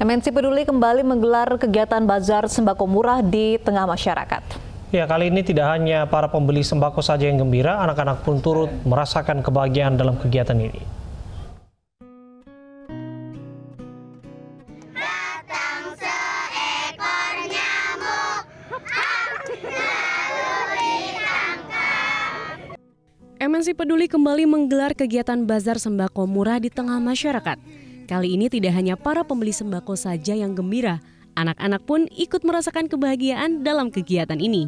MNC Peduli kembali menggelar kegiatan bazar sembako murah di tengah masyarakat. Ya, kali ini tidak hanya para pembeli sembako saja yang gembira, anak-anak pun turut merasakan kebahagiaan dalam kegiatan ini. MNC Peduli kembali menggelar kegiatan bazar sembako murah di tengah masyarakat. Kali ini tidak hanya para pembeli sembako saja yang gembira, anak-anak pun ikut merasakan kebahagiaan dalam kegiatan ini.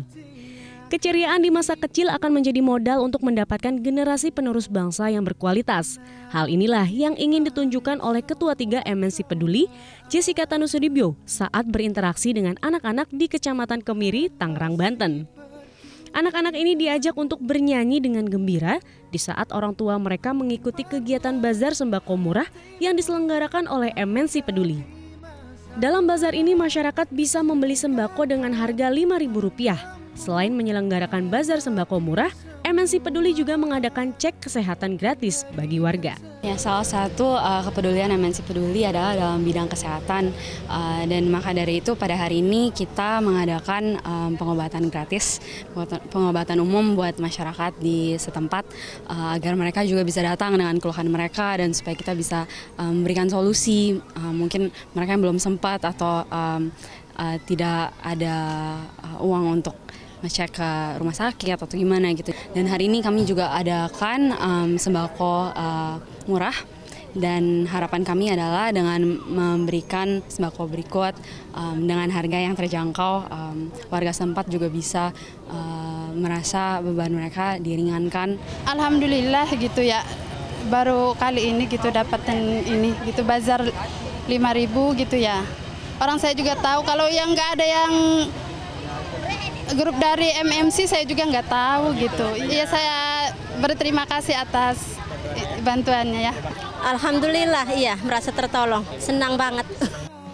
Keceriaan di masa kecil akan menjadi modal untuk mendapatkan generasi penerus bangsa yang berkualitas. Hal inilah yang ingin ditunjukkan oleh Ketua tiga MNC Peduli, Jessica Tanusudibyo, saat berinteraksi dengan anak-anak di Kecamatan Kemiri, Tangerang, Banten. Anak-anak ini diajak untuk bernyanyi dengan gembira di saat orang tua mereka mengikuti kegiatan bazar sembako murah yang diselenggarakan oleh MNC Peduli. Dalam bazar ini masyarakat bisa membeli sembako dengan harga Rp5.000. Selain menyelenggarakan bazar sembako murah, MNC Peduli juga mengadakan cek kesehatan gratis bagi warga. Ya, salah satu uh, kepedulian MNC Peduli adalah dalam bidang kesehatan uh, dan maka dari itu pada hari ini kita mengadakan um, pengobatan gratis, pengobatan umum buat masyarakat di setempat uh, agar mereka juga bisa datang dengan keluhan mereka dan supaya kita bisa um, memberikan solusi uh, mungkin mereka yang belum sempat atau um, uh, tidak ada uh, uang untuk ngecek ke rumah sakit atau gimana gitu. Dan hari ini kami juga adakan um, sembako uh, murah dan harapan kami adalah dengan memberikan sembako berikut um, dengan harga yang terjangkau um, warga sempat juga bisa uh, merasa beban mereka diringankan. Alhamdulillah gitu ya baru kali ini gitu dapatin ini gitu bazar 5000 gitu ya. Orang saya juga tahu kalau yang nggak ada yang grup dari MMC saya juga nggak tahu gitu. Iya saya berterima kasih atas bantuannya ya. Alhamdulillah iya merasa tertolong. Senang banget.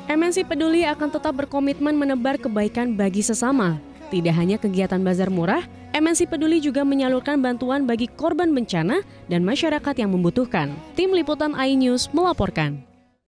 MNC Peduli akan tetap berkomitmen menebar kebaikan bagi sesama. Tidak hanya kegiatan bazar murah, MNC Peduli juga menyalurkan bantuan bagi korban bencana dan masyarakat yang membutuhkan. Tim Liputan iNews melaporkan.